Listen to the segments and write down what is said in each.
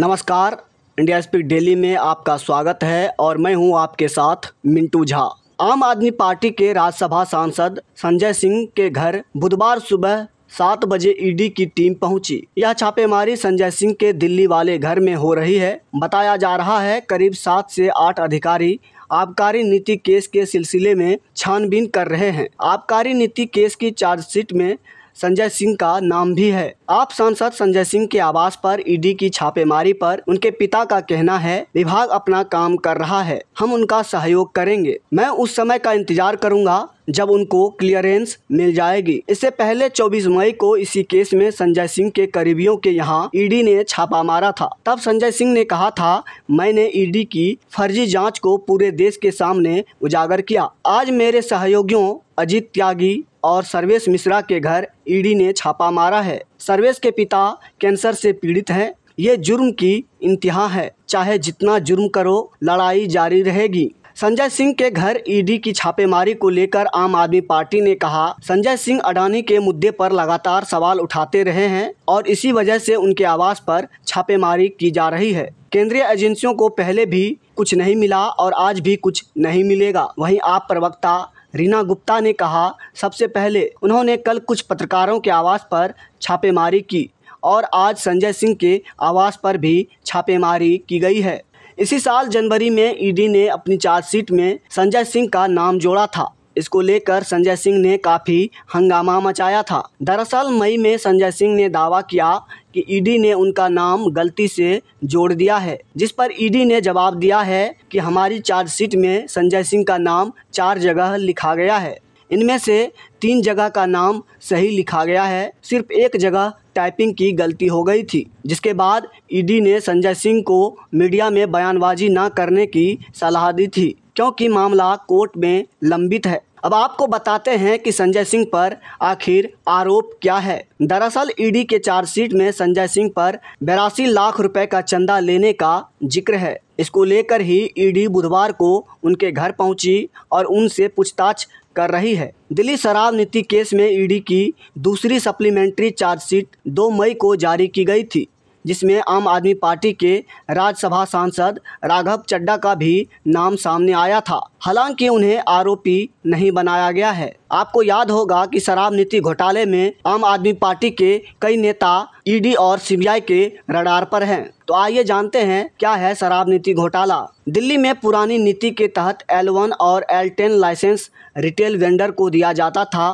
नमस्कार India speak daily में आपका स्वागत है और मैं हूं आपके साथ मिंटू झा आम आदमी पार्टी के राज्यसभा सांसद संजय सिंह के घर बुधवार सुबह सात बजे ईडी की टीम पहुंची। यह छापेमारी संजय सिंह के दिल्ली वाले घर में हो रही है बताया जा रहा है करीब सात से आठ अधिकारी आबकारी नीति केस के सिलसिले में छानबीन कर रहे हैं आबकारी नीति केस की चार्जशीट में संजय सिंह का नाम भी है आप सांसद संजय सिंह के आवास पर ईडी की छापेमारी पर उनके पिता का कहना है विभाग अपना काम कर रहा है हम उनका सहयोग करेंगे मैं उस समय का इंतजार करूंगा जब उनको क्लियरेंस मिल जाएगी इससे पहले 24 मई को इसी केस में संजय सिंह के करीबियों के यहाँ ईडी ने छापा मारा था तब संजय सिंह ने कहा था मैंने ईडी की फर्जी जांच को पूरे देश के सामने उजागर किया आज मेरे सहयोगियों अजीत त्यागी और सर्वेश मिश्रा के घर ईडी ने छापा मारा है सर्वेश के पिता कैंसर से पीड़ित हैं ये जुर्म की इंतहा है चाहे जितना जुर्म करो लड़ाई जारी रहेगी संजय सिंह के घर ईडी की छापेमारी को लेकर आम आदमी पार्टी ने कहा संजय सिंह अडानी के मुद्दे पर लगातार सवाल उठाते रहे हैं और इसी वजह से उनके आवास पर छापेमारी की जा रही है केंद्रीय एजेंसियों को पहले भी कुछ नहीं मिला और आज भी कुछ नहीं मिलेगा वहीं आप प्रवक्ता रीना गुप्ता ने कहा सबसे पहले उन्होंने कल कुछ पत्रकारों के आवास पर छापेमारी की और आज संजय सिंह के आवास पर भी छापेमारी की गई है इसी साल जनवरी में ईडी ने अपनी चार्जशीट में संजय सिंह का नाम जोड़ा था इसको लेकर संजय सिंह ने काफ़ी हंगामा मचाया था दरअसल मई में संजय सिंह ने दावा किया कि ईडी ने उनका नाम गलती से जोड़ दिया है जिस पर ईडी ने जवाब दिया है कि हमारी चार्जशीट में संजय सिंह का नाम चार जगह लिखा गया है इनमें से तीन जगह का नाम सही लिखा गया है सिर्फ एक जगह टाइपिंग की गलती हो गई थी जिसके बाद ईडी ने संजय सिंह को मीडिया में बयानबाजी न करने की सलाह दी थी क्योंकि मामला कोर्ट में लंबित है अब आपको बताते हैं कि संजय सिंह पर आखिर आरोप क्या है दरअसल ईडी के चार्जशीट में संजय सिंह पर बेरासी लाख रुपए का चंदा लेने का जिक्र है इसको लेकर ही ईडी बुधवार को उनके घर पहुंची और उनसे पूछताछ कर रही है दिल्ली शराब नीति केस में ईडी की दूसरी सप्लीमेंट्री चार्जशीट 2 मई को जारी की गई थी जिसमें आम आदमी पार्टी के राज्यसभा सांसद राघव चड्डा का भी नाम सामने आया था हालांकि उन्हें आरोपी नहीं बनाया गया है आपको याद होगा कि शराब नीति घोटाले में आम आदमी पार्टी के कई नेता ईडी और सीबीआई के रडार पर हैं तो आइए जानते हैं क्या है शराब नीति घोटाला दिल्ली में पुरानी नीति के तहत एल और एल लाइसेंस रिटेल वेंडर को दिया जाता था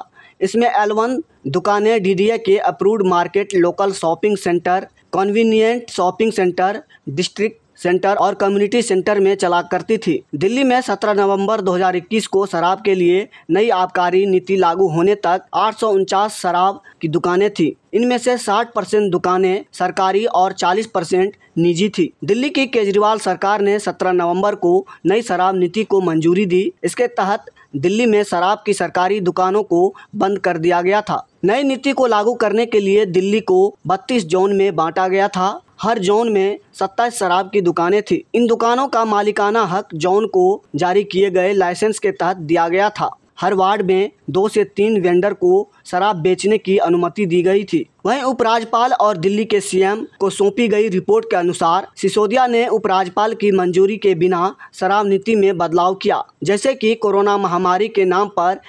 इसमें L1 दुकानें डीडीए के approved market local shopping centre convenient shopping centre district centre और कम्युनिटी सेंटर में चला करती थी दिल्ली में 17 नवंबर 2021 को शराब के लिए नई आबकारी नीति लागू होने तक आठ शराब की दुकानें थी इनमें से 60 परसेंट दुकानें सरकारी और 40 परसेंट निजी थी दिल्ली की केजरीवाल सरकार ने 17 नवंबर को नई शराब नीति को मंजूरी दी इसके तहत दिल्ली में शराब की सरकारी दुकानों को बंद कर दिया गया था नई नीति को लागू करने के लिए दिल्ली को 32 जोन में बांटा गया था हर जोन में सत्ताईस शराब की दुकानें थी इन दुकानों का मालिकाना हक जोन को जारी किए गए लाइसेंस के तहत दिया गया था हर वार्ड में दो से तीन वेंडर को शराब बेचने की अनुमति दी गई थी वहीं उपराज्यपाल और दिल्ली के सीएम को सौंपी गई रिपोर्ट के अनुसार सिसोदिया ने उपराज्यपाल की मंजूरी के बिना शराब नीति में बदलाव किया जैसे कि कोरोना महामारी के नाम पर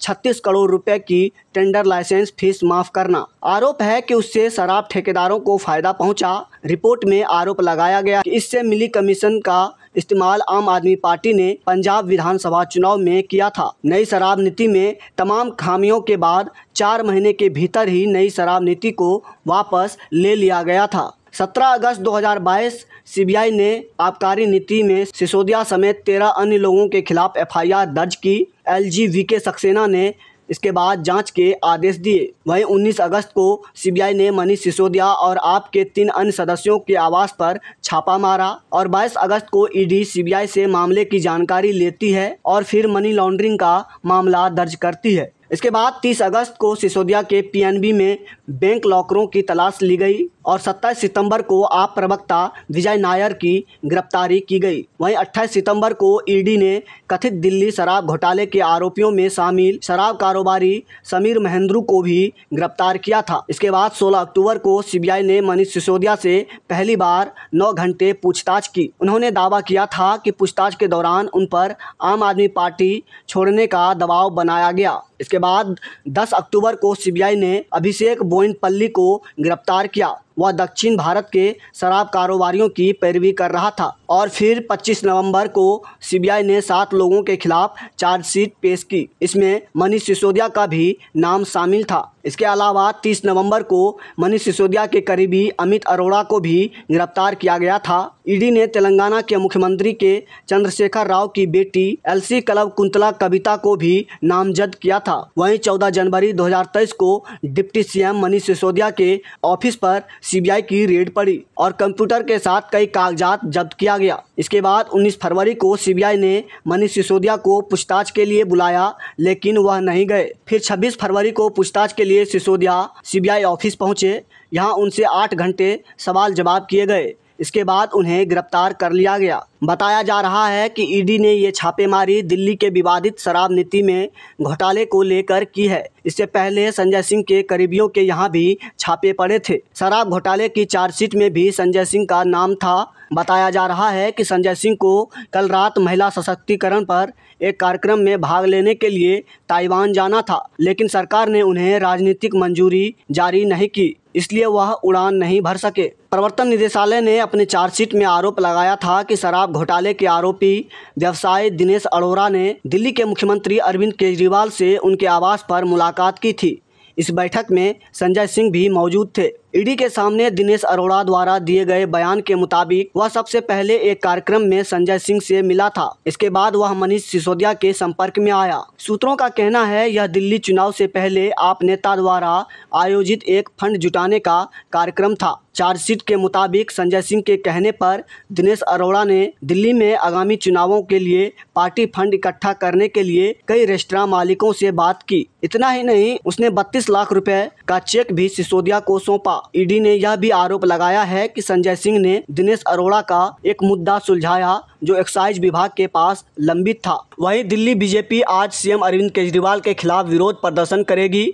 छत्तीस करोड़ रुपए की टेंडर लाइसेंस फीस माफ करना आरोप है कि उससे शराब ठेकेदारों को फायदा पहुंचा रिपोर्ट में आरोप लगाया गया कि इससे मिली कमीशन का इस्तेमाल आम आदमी पार्टी ने पंजाब विधानसभा चुनाव में किया था नई शराब नीति में तमाम खामियों के बाद चार महीने के भीतर ही नई शराब नीति को वापस ले लिया गया था 17 अगस्त 2022 सीबीआई ने आबकारी नीति में सिसोदिया समेत 13 अन्य लोगों के खिलाफ एफआईआर दर्ज की एलजी वी के सक्सेना ने इसके बाद जांच के आदेश दिए वहीं 19 अगस्त को सीबीआई ने मनीष सिसोदिया और आपके तीन अन्य सदस्यों के आवास पर छापा मारा और 22 अगस्त को ईडी सीबीआई से मामले की जानकारी लेती है और फिर मनी लॉन्ड्रिंग का मामला दर्ज करती है इसके बाद 30 अगस्त को सिसोदिया के पीएनबी में बैंक लॉकरों की तलाश ली गई और 27 सितंबर को आप प्रवक्ता विजय नायर की गिरफ्तारी की गई वहीं 28 सितंबर को ईडी ने कथित दिल्ली शराब घोटाले के आरोपियों में शामिल शराब कारोबारी समीर महेंद्रू को भी गिरफ्तार किया था इसके बाद 16 अक्टूबर को सीबीआई ने मनीष सिसोदिया से पहली बार नौ घंटे पूछताछ की उन्होंने दावा किया था कि पूछताछ के दौरान उन पर आम आदमी पार्टी छोड़ने का दबाव बनाया गया इसके बाद दस अक्टूबर को सीबीआई ने अभिषेक मोइन पल्ली को गिरफ्तार किया वह दक्षिण भारत के शराब कारोबारियों की पैरवी कर रहा था और फिर 25 नवंबर को सीबीआई ने सात लोगों के खिलाफ चार्जशीट पेश की इसमें मनीष सिसोदिया का भी नाम शामिल था इसके अलावा 30 नवंबर को मनीष सिसोदिया के करीबी अमित अरोड़ा को भी गिरफ्तार किया गया था ईडी ने तेलंगाना के मुख्यमंत्री के चंद्रशेखर राव की बेटी एलसी क्लब कुंतला कविता को भी नामजद किया था वहीं 14 जनवरी 2023 को डिप्टी सीएम मनीष सिसोदिया के ऑफिस पर सीबीआई की रेड पड़ी और कंप्यूटर के साथ कई कागजात जब्त किया गया इसके बाद 19 फरवरी को सीबीआई ने मनीष सिसोदिया को पूछताछ के लिए बुलाया लेकिन वह नहीं गए फिर 26 फरवरी को पूछताछ के लिए सिसोदिया सीबीआई ऑफिस पहुंचे यहाँ उनसे आठ घंटे सवाल जवाब किए गए इसके बाद उन्हें गिरफ्तार कर लिया गया बताया जा रहा है कि ईडी ने ये छापेमारी दिल्ली के विवादित शराब नीति में घोटाले को लेकर की है इससे पहले संजय सिंह के करीबियों के यहाँ भी छापे पड़े थे शराब घोटाले की चार्जशीट में भी संजय सिंह का नाम था बताया जा रहा है कि संजय सिंह को कल रात महिला सशक्तिकरण पर एक कार्यक्रम में भाग लेने के लिए ताइवान जाना था लेकिन सरकार ने उन्हें राजनीतिक मंजूरी जारी नहीं की इसलिए वह उड़ान नहीं भर सके प्रवर्तन निदेशालय ने अपने चार्जशीट में आरोप लगाया था कि शराब घोटाले के आरोपी व्यवसायी दिनेश अरोरा ने दिल्ली के मुख्यमंत्री अरविंद केजरीवाल से उनके आवास पर मुलाकात की थी इस बैठक में संजय सिंह भी मौजूद थे ईडी के सामने दिनेश अरोड़ा द्वारा दिए गए बयान के मुताबिक वह सबसे पहले एक कार्यक्रम में संजय सिंह से मिला था इसके बाद वह मनीष सिसोदिया के संपर्क में आया सूत्रों का कहना है यह दिल्ली चुनाव से पहले आप नेता द्वारा आयोजित एक फंड जुटाने का कार्यक्रम था चार्जशीट के मुताबिक संजय सिंह के कहने पर दिनेश अरोड़ा ने दिल्ली में आगामी चुनावों के लिए पार्टी फंड इकट्ठा करने के लिए कई रेस्तरा मालिकों से बात की इतना ही नहीं उसने 32 लाख रुपए का चेक भी सिसोदिया को सौंपा ईडी ने यह भी आरोप लगाया है कि संजय सिंह ने दिनेश अरोड़ा का एक मुद्दा सुलझाया जो एक्साइज विभाग के पास लंबित था वहीं दिल्ली बीजेपी आज सीएम अरविंद केजरीवाल के खिलाफ विरोध प्रदर्शन करेगी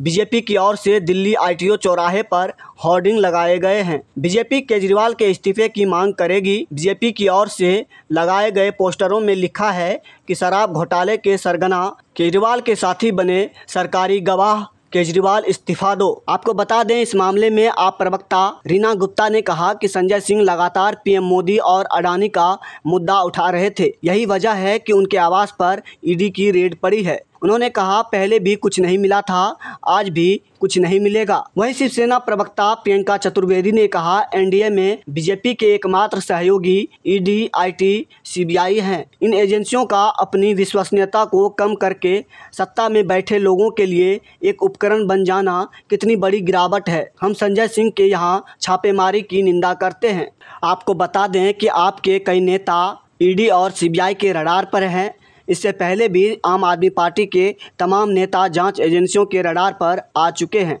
बीजेपी की ओर से दिल्ली आईटीओ चौराहे पर होर्डिंग लगाए गए हैं बीजेपी केजरीवाल के इस्तीफे की मांग करेगी बीजेपी की ओर से लगाए गए पोस्टरों में लिखा है कि शराब घोटाले के सरगना केजरीवाल के साथी बने सरकारी गवाह केजरीवाल इस्तीफा दो आपको बता दें इस मामले में आप प्रवक्ता रीना गुप्ता ने कहा कि संजय सिंह लगातार पीएम मोदी और अडानी का मुद्दा उठा रहे थे यही वजह है कि उनके आवास पर ईडी की रेड पड़ी है उन्होंने कहा पहले भी कुछ नहीं मिला था आज भी कुछ नहीं मिलेगा वहीं शिवसेना प्रवक्ता प्रियंका चतुर्वेदी ने कहा एनडीए में बीजेपी के एकमात्र सहयोगी ईडी आईटी सीबीआई हैं इन एजेंसियों का अपनी विश्वसनीयता को कम करके सत्ता में बैठे लोगों के लिए एक उपकरण बन जाना कितनी बड़ी गिरावट है हम संजय सिंह के यहाँ छापेमारी की निंदा करते हैं आपको बता दें कि आपके कई नेता ईडी और सीबीआई के रडार पर हैं इससे पहले भी आम आदमी पार्टी के तमाम नेता जांच एजेंसियों के रडार पर आ चुके हैं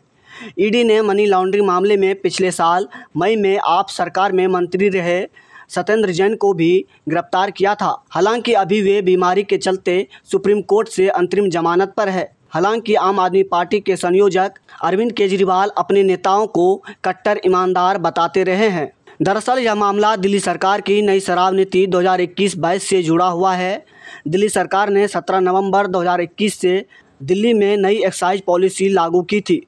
ईडी ने मनी लॉन्ड्रिंग मामले में पिछले साल मई में आप सरकार में मंत्री रहे सत्येंद्र जैन को भी गिरफ्तार किया था हालांकि अभी वे बीमारी के चलते सुप्रीम कोर्ट से अंतरिम जमानत पर है हालांकि आम आदमी पार्टी के संयोजक अरविंद केजरीवाल अपने नेताओं को कट्टर ईमानदार बताते रहे हैं दरअसल यह मामला दिल्ली सरकार की नई शराब नीति 2021-22 से जुड़ा हुआ है दिल्ली सरकार ने 17 नवंबर 2021 से दिल्ली में नई एक्साइज पॉलिसी लागू की थी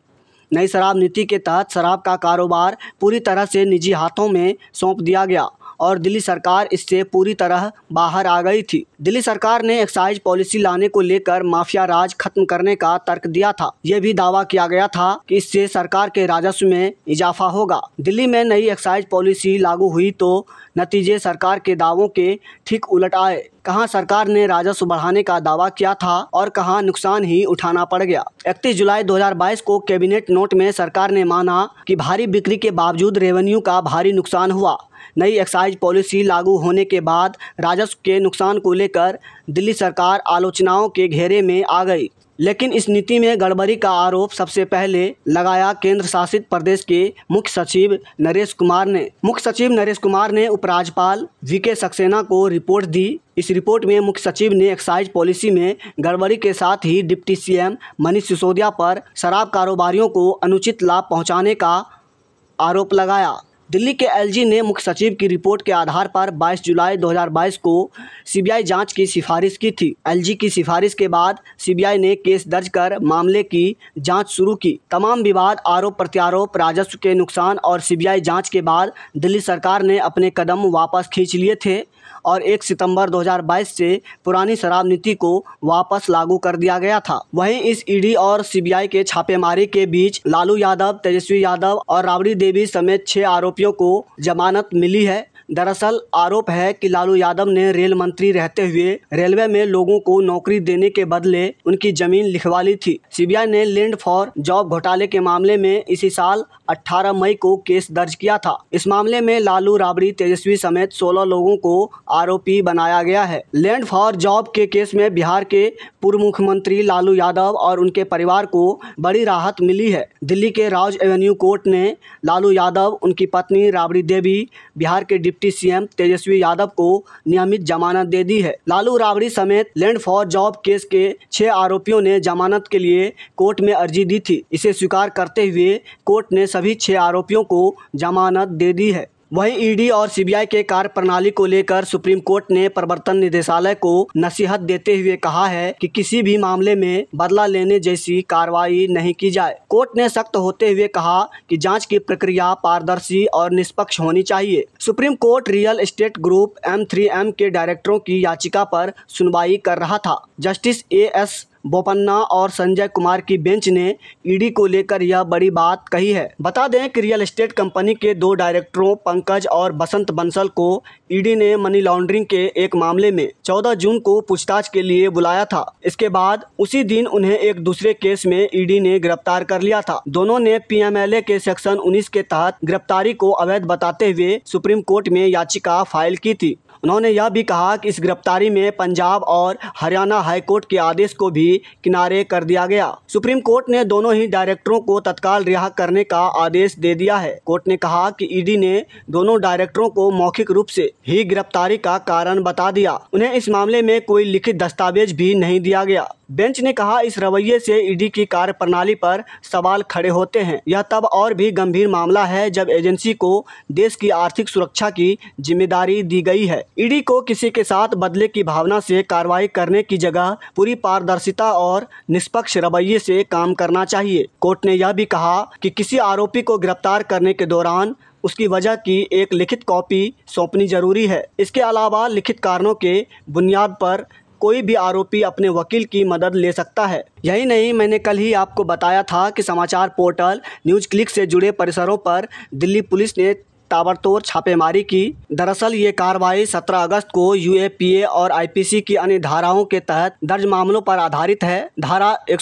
नई शराब नीति के तहत शराब का कारोबार पूरी तरह से निजी हाथों में सौंप दिया गया और दिल्ली सरकार इससे पूरी तरह बाहर आ गई थी दिल्ली सरकार ने एक्साइज पॉलिसी लाने को लेकर माफिया राज खत्म करने का तर्क दिया था यह भी दावा किया गया था कि इससे सरकार के राजस्व में इजाफा होगा दिल्ली में नई एक्साइज पॉलिसी लागू हुई तो नतीजे सरकार के दावों के ठीक उलट आए कहां सरकार ने राजस्व बढ़ाने का दावा किया था और कहां नुकसान ही उठाना पड़ गया इकतीस जुलाई 2022 को कैबिनेट नोट में सरकार ने माना कि भारी बिक्री के बावजूद रेवेन्यू का भारी नुकसान हुआ नई एक्साइज पॉलिसी लागू होने के बाद राजस्व के नुकसान को लेकर दिल्ली सरकार आलोचनाओं के घेरे में आ गई लेकिन इस नीति में गड़बड़ी का आरोप सबसे पहले लगाया केंद्र शासित प्रदेश के मुख्य सचिव नरेश कुमार ने मुख्य सचिव नरेश कुमार ने उपराज्यपाल वी के सक्सेना को रिपोर्ट दी इस रिपोर्ट में मुख्य सचिव ने एक्साइज पॉलिसी में गड़बड़ी के साथ ही डिप्टी सीएम मनीष सिसोदिया पर शराब कारोबारियों को अनुचित लाभ पहुंचाने का आरोप लगाया दिल्ली के एलजी ने मुख्य सचिव की रिपोर्ट के आधार पर 22 जुलाई 2022 को सीबीआई जांच की सिफारिश की थी एलजी की सिफारिश के बाद सीबीआई ने केस दर्ज कर मामले की जांच शुरू की तमाम विवाद आरोप प्रत्यारोप राजस्व के नुकसान और सीबीआई जांच के बाद दिल्ली सरकार ने अपने कदम वापस खींच लिए थे और 1 सितंबर 2022 से पुरानी शराब नीति को वापस लागू कर दिया गया था वहीं इस ईडी e और सीबीआई के छापेमारी के बीच लालू यादव तेजस्वी यादव और राबड़ी देवी समेत छह आरोपियों को जमानत मिली है दरअसल आरोप है कि लालू यादव ने रेल मंत्री रहते हुए रेलवे में लोगों को नौकरी देने के बदले उनकी जमीन लिखवा ली थी सीबीआई ने लैंड फॉर जॉब घोटाले के मामले में इसी साल 18 मई को केस दर्ज किया था इस मामले में लालू राबड़ी तेजस्वी समेत 16 लोगों को आरोपी बनाया गया है लैंड फॉर जॉब के केस में बिहार के पूर्व मुख्यमंत्री लालू यादव और उनके परिवार को बड़ी राहत मिली है दिल्ली के राज एवेन्यू कोर्ट ने लालू यादव उनकी पत्नी राबड़ी देवी बिहार के डिप्टी सीएम तेजस्वी यादव को नियमित जमानत दे दी है लालू राबड़ी समेत लैंड फॉर जॉब केस के छह आरोपियों ने जमानत के लिए कोर्ट में अर्जी दी थी इसे स्वीकार करते हुए कोर्ट ने सभी छह आरोपियों को जमानत दे दी है वहीं ईडी और सीबीआई के कार्य प्रणाली को लेकर सुप्रीम कोर्ट ने प्रवर्तन निदेशालय को नसीहत देते हुए कहा है कि किसी भी मामले में बदला लेने जैसी कार्रवाई नहीं की जाए कोर्ट ने सख्त होते हुए कहा कि जांच की प्रक्रिया पारदर्शी और निष्पक्ष होनी चाहिए supreme court real estate group M के डायरेक्टरों की याचिका पर सुनवाई कर रहा था जस्टिस ए एस बोपन्ना और संजय कुमार की बेंच ने ईडी को लेकर यह बड़ी बात कही है बता दें कि रियल एस्टेट कंपनी के दो डायरेक्टरों पंकज और बसंत बंसल को ईडी ने मनी लॉन्ड्रिंग के एक मामले में 14 जून को पूछताछ के लिए बुलाया था इसके बाद उसी दिन उन्हें एक दूसरे केस में ईडी ने गिरफ्तार कर लिया था दोनों ने पीएमएलए के सेक्शन उन्नीस के तहत गिरफ्तारी को अवैध बताते हुए सुप्रीम कोर्ट में याचिका फाइल की थी उन्होंने यह भी कहा कि इस गिरफ्तारी में पंजाब और हरियाणा हाईकोर्ट के आदेश को भी किनारे कर दिया गया सुप्रीम कोर्ट ने दोनों ही डायरेक्टरों को तत्काल रिहा करने का आदेश दे दिया है कोर्ट ने कहा कि ईडी ने दोनों डायरेक्टरों को मौखिक रूप से ही गिरफ्तारी का कारण बता दिया उन्हें इस मामले में कोई लिखित दस्तावेज भी नहीं दिया गया बेंच ने कहा इस रवैये से ईडी की कार्य प्रणाली पर सवाल खड़े होते हैं यह तब और भी गंभीर मामला है जब एजेंसी को देश की आर्थिक सुरक्षा की जिम्मेदारी दी गई है ईडी को किसी के साथ बदले की भावना से कार्रवाई करने की जगह पूरी पारदर्शिता और निष्पक्ष रवैये से काम करना चाहिए कोर्ट ने यह भी कहा कि किसी आरोपी को गिरफ्तार करने के दौरान उसकी वजह की एक लिखित कॉपी सौंपनी जरूरी है इसके अलावा लिखित कारणों के बुनियाद पर कोई भी आरोपी अपने वकील की मदद ले सकता है यही नहीं मैंने कल ही आपको बताया था कि समाचार पोर्टल न्यूज क्लिक से जुड़े परिसरों पर दिल्ली पुलिस ने ताबड़तोड़ छापेमारी की दरअसल ये कार्रवाई 17 अगस्त को यू और आईपीसी की अन्य धाराओं के तहत दर्ज मामलों पर आधारित है धारा एक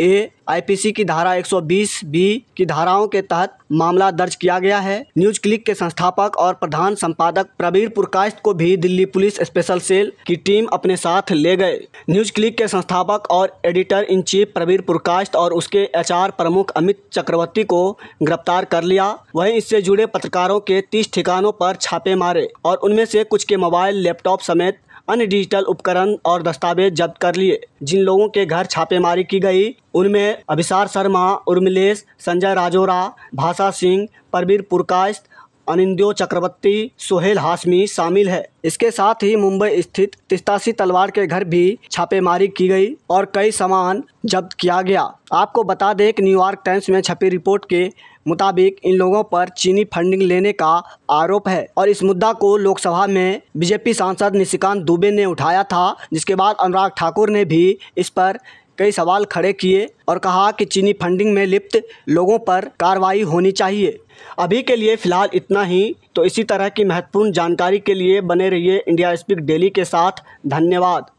ए आईपीसी की धारा 120 बी की धाराओं के तहत मामला दर्ज किया गया है न्यूज क्लिक के संस्थापक और प्रधान संपादक प्रवीर पुरकाश्त को भी दिल्ली पुलिस स्पेशल सेल की टीम अपने साथ ले गए न्यूज क्लिक के संस्थापक और editor in chief Prabir Purkayastha और उसके एच प्रमुख अमित चक्रवर्ती को गिरफ्तार कर लिया वही इससे जुड़े पत्रकारों के तीस ठिकानों पर छापे मारे और उनमें से कुछ के मोबाइल लैपटॉप समेत अन्य डिजिटल उपकरण और दस्तावेज जब्त कर लिए जिन लोगों के घर छापेमारी की गई उनमें अभिसार शर्मा उर्मिलेश संजय राजोरा भाषा सिंह परवीर पुरकाश्त अनिंदो चक्रवर्ती सोहेल हाशमी शामिल है इसके साथ ही मुंबई स्थित तिस्तासी तलवार के घर भी छापेमारी की गई और कई सामान जब्त किया गया आपको बता दें कि न्यूयॉर्क टाइम्स में छपी रिपोर्ट के मुताबिक इन लोगों पर चीनी फंडिंग लेने का आरोप है और इस मुद्दा को लोकसभा में बीजेपी सांसद निशिकांत दुबे ने उठाया था जिसके बाद अनुराग ठाकुर ने भी इस पर कई सवाल खड़े किए और कहा कि चीनी फंडिंग में लिप्त लोगों पर कार्रवाई होनी चाहिए अभी के लिए फिलहाल इतना ही तो इसी तरह की महत्वपूर्ण जानकारी के लिए बने रहिए इंडिया स्पीक डेली के साथ धन्यवाद